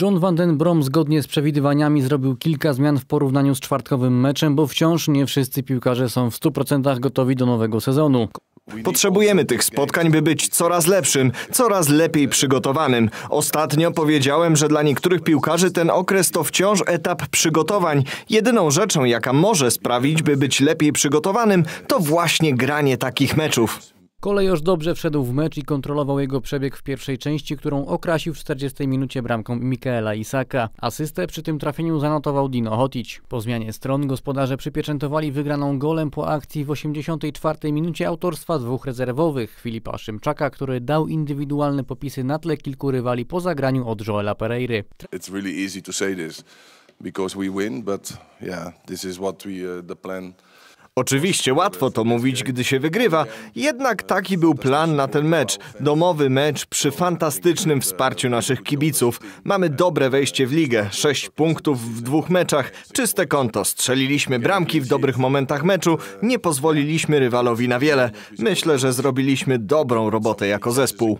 John Van Den Brom zgodnie z przewidywaniami zrobił kilka zmian w porównaniu z czwartkowym meczem, bo wciąż nie wszyscy piłkarze są w 100% gotowi do nowego sezonu. Potrzebujemy tych spotkań, by być coraz lepszym, coraz lepiej przygotowanym. Ostatnio powiedziałem, że dla niektórych piłkarzy ten okres to wciąż etap przygotowań. Jedyną rzeczą, jaka może sprawić, by być lepiej przygotowanym, to właśnie granie takich meczów. Kolejorz dobrze wszedł w mecz i kontrolował jego przebieg w pierwszej części, którą okrasił w 40 minucie bramką Mikaela Isaka. Asystę przy tym trafieniu zanotował Dino Hotic. Po zmianie stron gospodarze przypieczętowali wygraną golem po akcji w 84 minucie autorstwa dwóch rezerwowych, Filipa Szymczaka, który dał indywidualne popisy na tle kilku rywali po zagraniu od Joela Pereiry. It's really easy to say this because we win, but yeah, this is what we uh, the plan Oczywiście łatwo to mówić, gdy się wygrywa, jednak taki był plan na ten mecz. Domowy mecz przy fantastycznym wsparciu naszych kibiców. Mamy dobre wejście w ligę, sześć punktów w dwóch meczach, czyste konto, strzeliliśmy bramki w dobrych momentach meczu, nie pozwoliliśmy rywalowi na wiele. Myślę, że zrobiliśmy dobrą robotę jako zespół.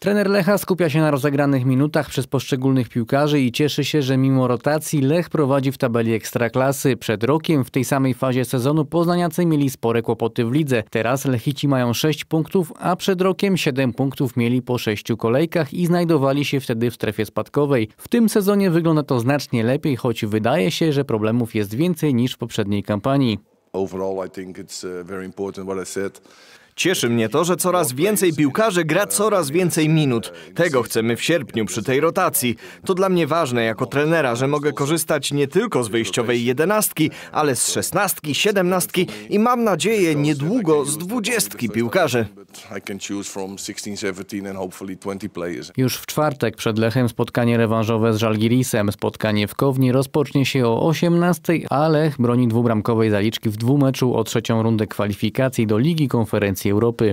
Trener Lecha skupia się na rozegranych minutach przez poszczególnych piłkarzy i cieszy się, że mimo rotacji Lech prowadzi w tabeli ekstraklasy. Przed rokiem w tej samej fazie sezonu poznaniacy mieli spore kłopoty w lidze. Teraz Lechici mają 6 punktów, a przed rokiem 7 punktów mieli po 6 kolejkach i znajdowali się wtedy w strefie spadkowej. W tym sezonie wygląda to znacznie lepiej, choć wydaje się, że problemów jest więcej niż w poprzedniej kampanii. overall, I think it's uh, very important what I said. Cieszy mnie to, że coraz więcej piłkarzy gra coraz więcej minut. Tego chcemy w sierpniu przy tej rotacji. To dla mnie ważne jako trenera, że mogę korzystać nie tylko z wyjściowej jedenastki, ale z szesnastki, siedemnastki i mam nadzieję niedługo z dwudziestki piłkarzy. Już w czwartek przed Lechem spotkanie rewanżowe z Żalgirisem. Spotkanie w Kowni rozpocznie się o 18, a Lech broni dwubramkowej zaliczki w dwumeczu o trzecią rundę kwalifikacji do Ligi Konferencji Federacji Europy.